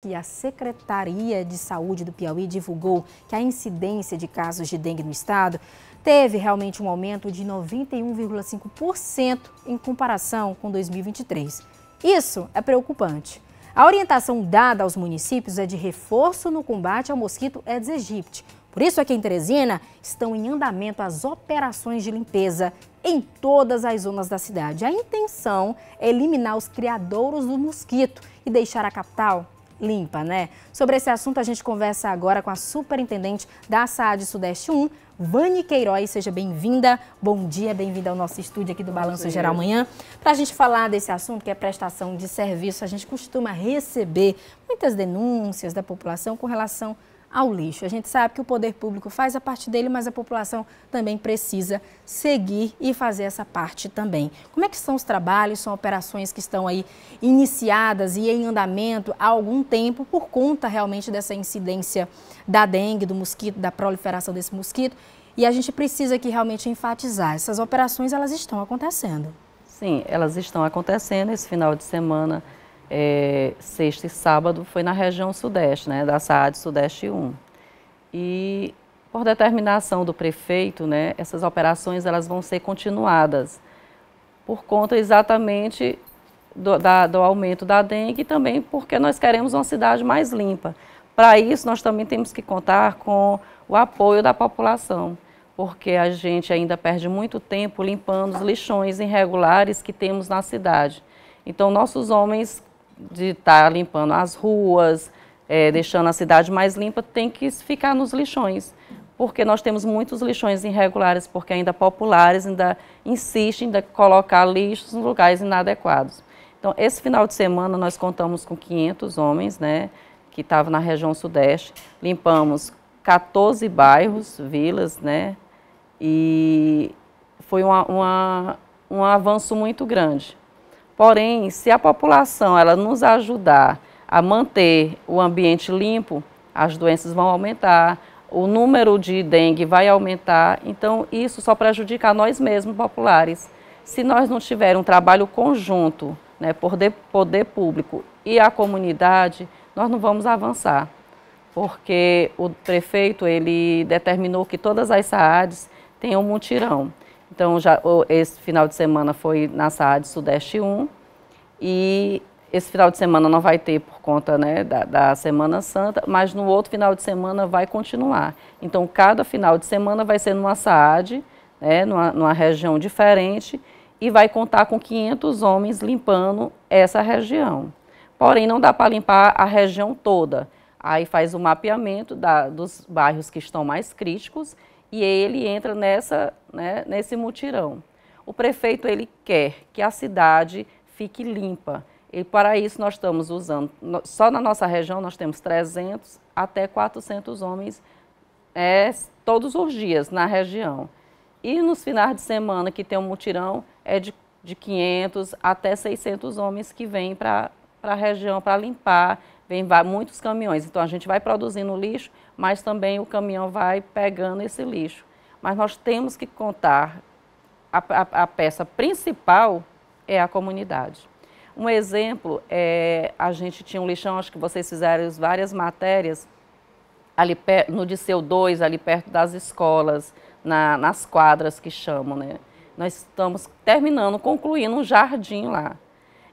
que a Secretaria de Saúde do Piauí divulgou que a incidência de casos de dengue no estado teve realmente um aumento de 91,5% em comparação com 2023. Isso é preocupante. A orientação dada aos municípios é de reforço no combate ao mosquito Aedes aegypti. Por isso, aqui em Teresina, estão em andamento as operações de limpeza em todas as zonas da cidade. A intenção é eliminar os criadouros do mosquito e deixar a capital limpa, né? Sobre esse assunto a gente conversa agora com a superintendente da SAD Sudeste 1, Vani Queiroz. Seja bem-vinda. Bom dia, bem-vinda ao nosso estúdio aqui do Balanço Geral Manhã. Para a gente falar desse assunto que é prestação de serviço, a gente costuma receber muitas denúncias da população com relação a ao lixo. A gente sabe que o poder público faz a parte dele, mas a população também precisa seguir e fazer essa parte também. Como é que são os trabalhos, são operações que estão aí iniciadas e em andamento há algum tempo por conta realmente dessa incidência da dengue, do mosquito, da proliferação desse mosquito? E a gente precisa aqui realmente enfatizar, essas operações elas estão acontecendo. Sim, elas estão acontecendo esse final de semana é, sexta e sábado foi na região sudeste, né, da SAAD Sudeste 1. E por determinação do prefeito, né, essas operações elas vão ser continuadas por conta exatamente do, da, do aumento da dengue e também porque nós queremos uma cidade mais limpa. Para isso, nós também temos que contar com o apoio da população, porque a gente ainda perde muito tempo limpando os lixões irregulares que temos na cidade. Então, nossos homens de estar tá limpando as ruas, é, deixando a cidade mais limpa, tem que ficar nos lixões. Porque nós temos muitos lixões irregulares, porque ainda populares ainda insistem em colocar lixos em lugares inadequados. Então, esse final de semana nós contamos com 500 homens, né, que estavam na região sudeste, limpamos 14 bairros, vilas, né, e foi uma, uma, um avanço muito grande. Porém, se a população ela nos ajudar a manter o ambiente limpo, as doenças vão aumentar, o número de dengue vai aumentar, então isso só prejudica nós mesmos populares. Se nós não tivermos um trabalho conjunto, né, poder, poder público e a comunidade, nós não vamos avançar, porque o prefeito ele determinou que todas as SAADs tenham um mutirão. Então, já, esse final de semana foi na SAD Sudeste 1 e esse final de semana não vai ter por conta né, da, da, Semana Santa, mas no outro final de semana vai continuar. Então, cada final de semana vai ser numa SAD, né, numa, numa região diferente, e vai contar com 500 homens limpando essa região. Porém, não dá para limpar a região toda. Aí faz o mapeamento da, dos bairros que estão mais críticos e ele entra nessa, né, nesse mutirão. O prefeito ele quer que a cidade fique limpa. E para isso nós estamos usando, só na nossa região nós temos 300 até 400 homens é, todos os dias na região. E nos finais de semana que tem um mutirão é de, de 500 até 600 homens que vêm para a região para limpar, vem muitos caminhões. Então a gente vai produzindo lixo mas também o caminhão vai pegando esse lixo. Mas nós temos que contar, a, a, a peça principal é a comunidade. Um exemplo, é, a gente tinha um lixão, acho que vocês fizeram várias matérias, ali no Disseu 2, ali perto das escolas, na, nas quadras que chamam, né? Nós estamos terminando, concluindo um jardim lá.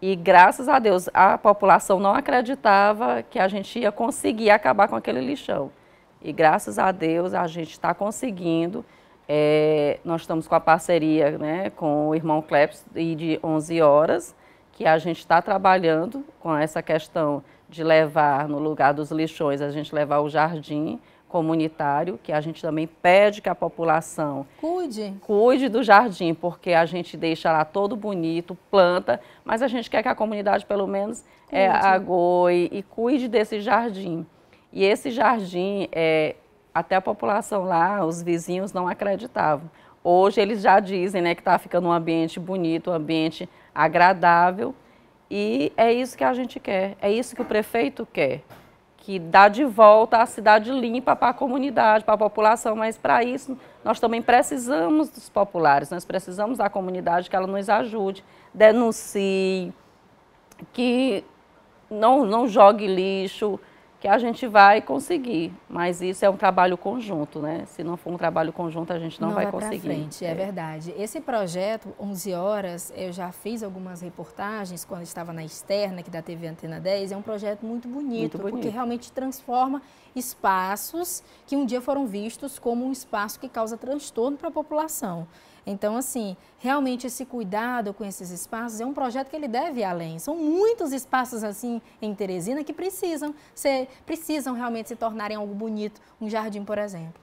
E graças a Deus a população não acreditava que a gente ia conseguir acabar com aquele lixão. E graças a Deus a gente está conseguindo. É, nós estamos com a parceria né, com o irmão Kleps e de 11 horas, que a gente está trabalhando com essa questão de levar no lugar dos lixões, a gente levar o jardim comunitário, que a gente também pede que a população cuide, cuide do jardim, porque a gente deixa lá todo bonito, planta, mas a gente quer que a comunidade pelo menos é, agoe e cuide desse jardim. E esse jardim, é, até a população lá, os vizinhos não acreditavam. Hoje eles já dizem né, que está ficando um ambiente bonito, um ambiente agradável. E é isso que a gente quer, é isso que o prefeito quer, que dá de volta a cidade limpa para a comunidade, para a população, mas para isso nós também precisamos dos populares, nós precisamos da comunidade que ela nos ajude, denuncie, que não, não jogue lixo, que a gente vai conseguir, mas isso é um trabalho conjunto, né? Se não for um trabalho conjunto, a gente não, não vai, vai conseguir. Frente, é. é verdade. Esse projeto, 11 horas, eu já fiz algumas reportagens quando estava na externa aqui da TV Antena 10, é um projeto muito bonito, muito bonito. porque realmente transforma espaços que um dia foram vistos como um espaço que causa transtorno para a população. Então, assim, realmente esse cuidado com esses espaços é um projeto que ele deve ir além. São muitos espaços assim em Teresina que precisam ser, precisam realmente se tornarem algo bonito, um jardim, por exemplo.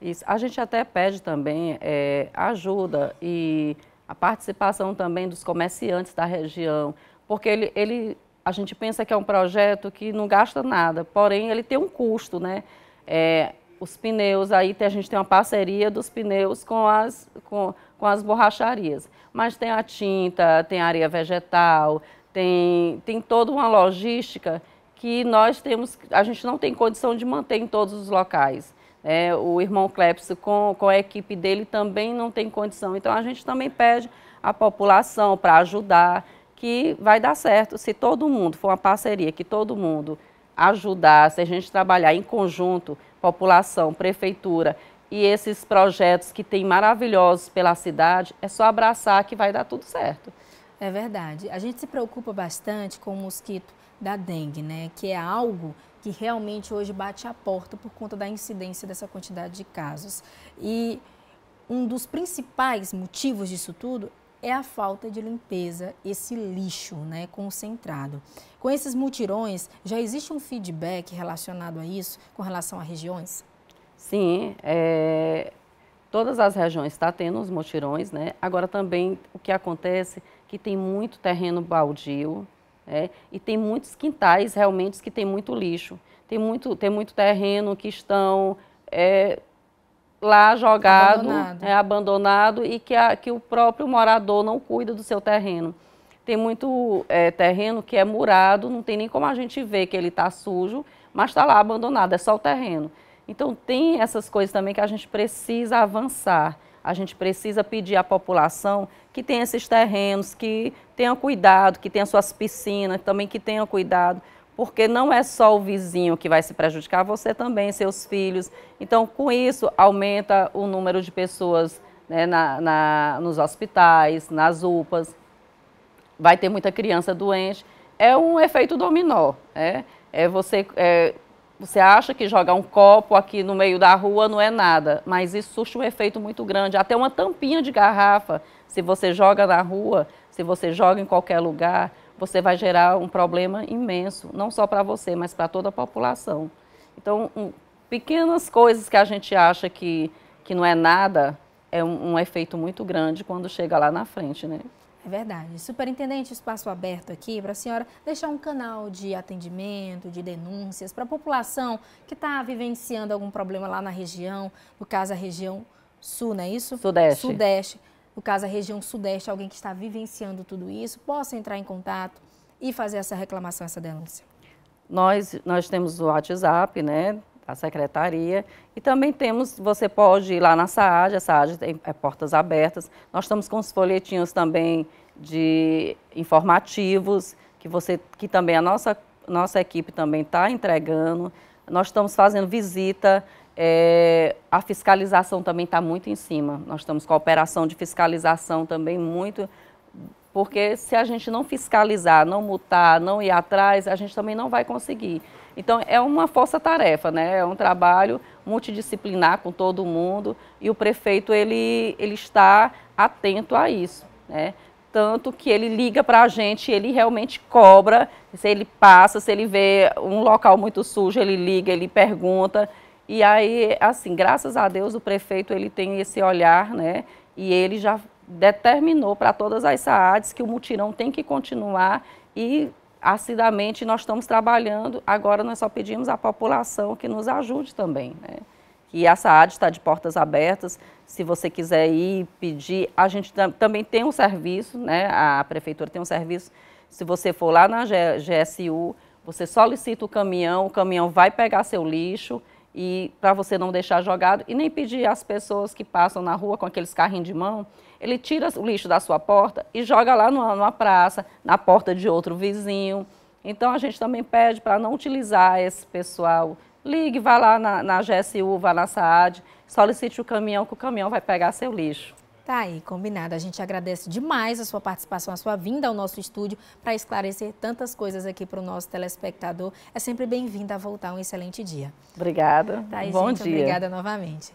Isso. A gente até pede também é, ajuda e a participação também dos comerciantes da região, porque ele, ele, a gente pensa que é um projeto que não gasta nada, porém ele tem um custo, né? É, os pneus, aí a gente tem uma parceria dos pneus com as, com, com as borracharias. Mas tem a tinta, tem a areia vegetal, tem, tem toda uma logística que nós temos, a gente não tem condição de manter em todos os locais. É, o irmão Cleps com, com a equipe dele também não tem condição. Então a gente também pede à população para ajudar, que vai dar certo. Se todo mundo for uma parceria, que todo mundo ajudar, se a gente trabalhar em conjunto, população, prefeitura e esses projetos que tem maravilhosos pela cidade, é só abraçar que vai dar tudo certo. É verdade. A gente se preocupa bastante com o mosquito da dengue, né? Que é algo que realmente hoje bate a porta por conta da incidência dessa quantidade de casos. E um dos principais motivos disso tudo é a falta de limpeza, esse lixo né, concentrado. Com esses mutirões, já existe um feedback relacionado a isso, com relação a regiões? Sim, é, todas as regiões estão tá tendo os mutirões, né? Agora também o que acontece é que tem muito terreno baldio é, e tem muitos quintais realmente que tem muito lixo. Tem muito, tem muito terreno que estão é, lá jogado, abandonado, é, abandonado e que, a, que o próprio morador não cuida do seu terreno. Tem muito é, terreno que é murado, não tem nem como a gente ver que ele está sujo, mas está lá abandonado, é só o terreno. Então, tem essas coisas também que a gente precisa avançar. A gente precisa pedir à população que tenha esses terrenos, que tenha cuidado, que tenha suas piscinas, também que tenha cuidado, porque não é só o vizinho que vai se prejudicar, você também, seus filhos. Então, com isso, aumenta o número de pessoas né, na, na, nos hospitais, nas UPAs, vai ter muita criança doente. É um efeito dominó. Né? É você, é, você acha que jogar um copo aqui no meio da rua não é nada, mas isso surge um efeito muito grande. Até uma tampinha de garrafa, se você joga na rua, se você joga em qualquer lugar, você vai gerar um problema imenso, não só para você, mas para toda a população. Então, um, pequenas coisas que a gente acha que, que não é nada, é um, um efeito muito grande quando chega lá na frente, né? É verdade. Superintendente, espaço aberto aqui para a senhora deixar um canal de atendimento, de denúncias para a população que está vivenciando algum problema lá na região, no caso a região sul, não é isso? Sudeste. Sudeste no caso a região sudeste, alguém que está vivenciando tudo isso, possa entrar em contato e fazer essa reclamação, essa denúncia? Nós, nós temos o WhatsApp, né, da secretaria, e também temos, você pode ir lá na SAAD, a SAAD tem é, portas abertas, nós estamos com os folhetinhos também de informativos, que você, que também a nossa, nossa equipe também está entregando, nós estamos fazendo visita é, a fiscalização também está muito em cima. Nós estamos com a operação de fiscalização também muito, porque se a gente não fiscalizar, não multar, não ir atrás, a gente também não vai conseguir. Então, é uma força-tarefa, né? é um trabalho multidisciplinar com todo mundo e o prefeito ele, ele está atento a isso. Né? tanto que ele liga para a gente, ele realmente cobra, se ele passa, se ele vê um local muito sujo, ele liga, ele pergunta. E aí, assim, graças a Deus o prefeito ele tem esse olhar, né? E ele já determinou para todas as SAADs que o mutirão tem que continuar e acidamente nós estamos trabalhando. Agora nós só pedimos à população que nos ajude também, né? Que a SAAD está de portas abertas. Se você quiser ir pedir, a gente tam também tem um serviço, né? A prefeitura tem um serviço. Se você for lá na G GSU, você solicita o caminhão, o caminhão vai pegar seu lixo e para você não deixar jogado e nem pedir às pessoas que passam na rua com aqueles carrinhos de mão, ele tira o lixo da sua porta e joga lá numa, numa praça, na porta de outro vizinho. Então a gente também pede para não utilizar esse pessoal. Ligue, vá lá na, na GSU, vá na SAAD, solicite o caminhão, que o caminhão vai pegar seu lixo. Tá aí, combinado. A gente agradece demais a sua participação, a sua vinda ao nosso estúdio para esclarecer tantas coisas aqui para o nosso telespectador. É sempre bem-vinda a voltar. Um excelente dia. Obrigada. Tá aí, Bom gente, dia. Obrigada novamente.